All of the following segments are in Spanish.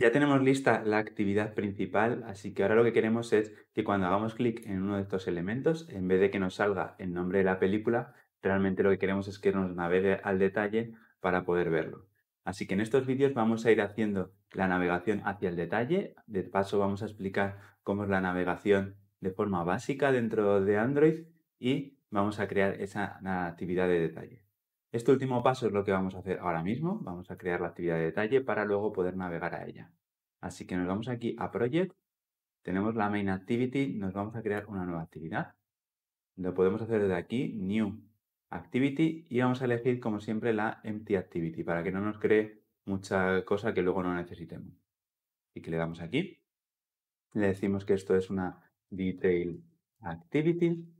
Ya tenemos lista la actividad principal, así que ahora lo que queremos es que cuando hagamos clic en uno de estos elementos, en vez de que nos salga el nombre de la película, realmente lo que queremos es que nos navegue al detalle para poder verlo. Así que en estos vídeos vamos a ir haciendo la navegación hacia el detalle. De paso vamos a explicar cómo es la navegación de forma básica dentro de Android y vamos a crear esa actividad de detalle. Este último paso es lo que vamos a hacer ahora mismo. Vamos a crear la actividad de detalle para luego poder navegar a ella. Así que nos vamos aquí a Project, tenemos la Main Activity, nos vamos a crear una nueva actividad. Lo podemos hacer desde aquí, New Activity, y vamos a elegir como siempre la Empty Activity para que no nos cree mucha cosa que luego no necesitemos. Y que le damos aquí. Le decimos que esto es una Detail Activity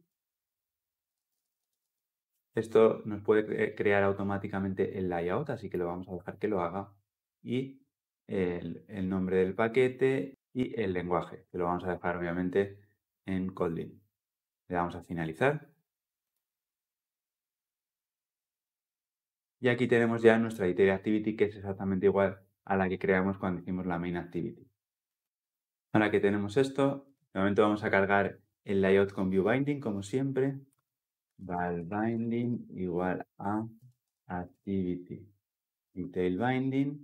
esto nos puede crear automáticamente el layout, así que lo vamos a dejar que lo haga. Y el, nombre del paquete y el lenguaje, que lo vamos a dejar obviamente en Kotlin. Le damos a finalizar. Y aquí tenemos ya nuestra activity, que es exactamente igual a la que creamos cuando hicimos la main activity. Ahora que tenemos esto, de momento vamos a cargar el layout con view binding, como siempre. Val binding igual a activity. Detailbinding.inflate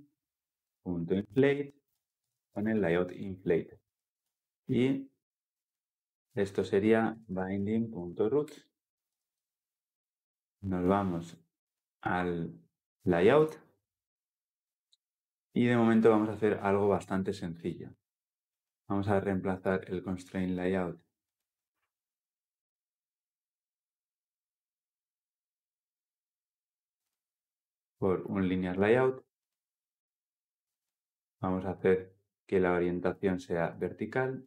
binding punto inflate con el layout inflate. Y esto sería binding.root. Nos vamos al layout. Y de momento vamos a hacer algo bastante sencillo. Vamos a reemplazar el constraint layout por un linear layout. Vamos a hacer que la orientación sea vertical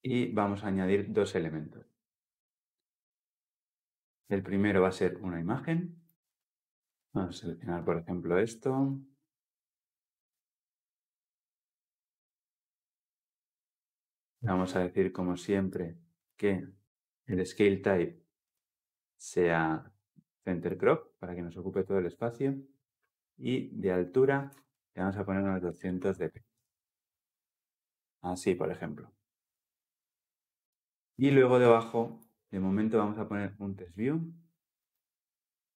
y vamos a añadir dos elementos. El primero va a ser una imagen. Vamos a seleccionar, por ejemplo, esto. Vamos a decir, como siempre, que el scale type sea center crop para que nos ocupe todo el espacio y de altura le vamos a poner unos 200 dp. Así, por ejemplo. Y luego debajo, de momento vamos a poner un test view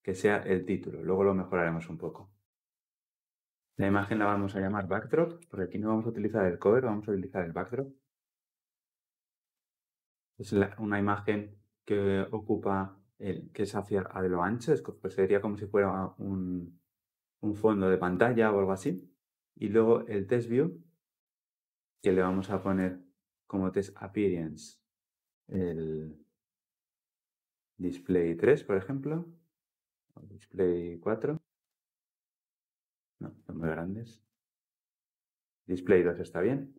que sea el título. Luego lo mejoraremos un poco. La imagen la vamos a llamar backdrop, porque aquí no vamos a utilizar el cover, vamos a utilizar el backdrop. Es una imagen que ocupa el, que es hacia a lo ancho, pues sería como si fuera un, un, fondo de pantalla o algo así. Y luego el test view, que le vamos a poner como test appearance, el display 3, por ejemplo, display 4. No, son muy grandes. Display 2 está bien.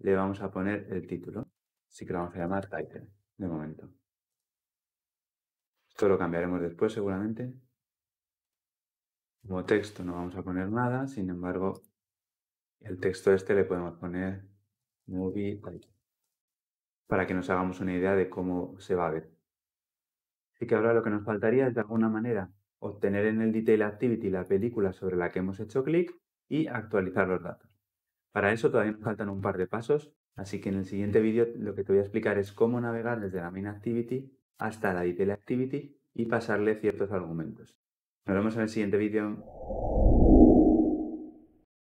Le vamos a poner el título. Así que lo vamos a llamar title de momento. Esto lo cambiaremos después seguramente. Como texto no vamos a poner nada, sin embargo, el texto este le podemos poner movie title para que nos hagamos una idea de cómo se va a ver. Así que ahora lo que nos faltaría es de alguna manera obtener en el Detail Activity la película sobre la que hemos hecho clic y actualizar los datos. Para eso todavía nos faltan un par de pasos, así que en el siguiente vídeo lo que te voy a explicar es cómo navegar desde la Main Activity hasta la ITL Activity y pasarle ciertos argumentos. Nos vemos en el siguiente vídeo.